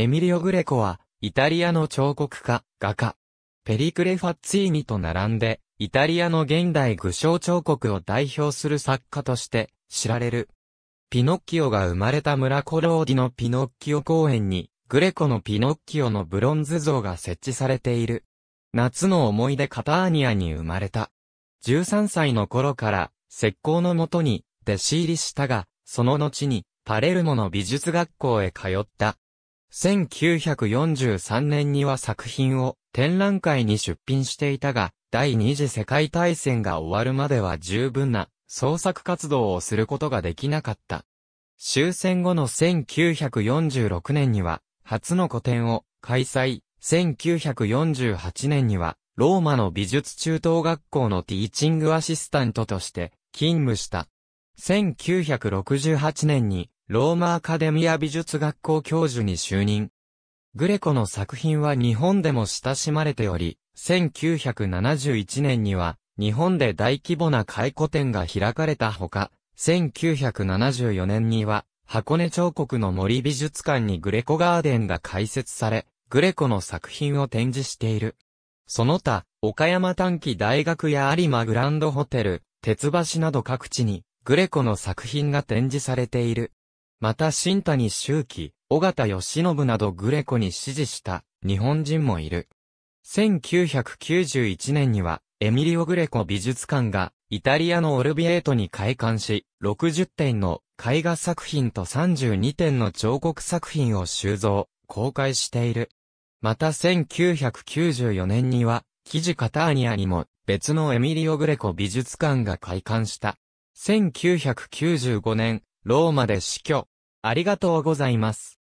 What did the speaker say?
エミリオ・グレコは、イタリアの彫刻家、画家、ペリクレ・ファッツィーニと並んで、イタリアの現代具象彫刻を代表する作家として知られる。ピノッキオが生まれた村コローディのピノッキオ公園に、グレコのピノッキオのブロンズ像が設置されている。夏の思い出カターニアに生まれた。13歳の頃から、石膏のもとに弟子入りしたが、その後に、パレルモの美術学校へ通った。1943年には作品を展覧会に出品していたが、第二次世界大戦が終わるまでは十分な創作活動をすることができなかった。終戦後の1946年には、初の個展を開催、1948年には、ローマの美術中等学校のティーチングアシスタントとして勤務した。1968年にローマアカデミア美術学校教授に就任。グレコの作品は日本でも親しまれており、1971年には日本で大規模な回顧展が開かれたほか、1974年には箱根彫刻の森美術館にグレコガーデンが開設され、グレコの作品を展示している。その他、岡山短期大学や有馬グランドホテル、鉄橋など各地に、グレコの作品が展示されている。また新谷周期、尾形義信などグレコに支持した日本人もいる。1991年には、エミリオ・グレコ美術館が、イタリアのオルビエートに開館し、60点の絵画作品と32点の彫刻作品を収蔵、公開している。また1994年には、記事カターニアにも別のエミリオ・グレコ美術館が開館した。1995年、ローマで死去。ありがとうございます。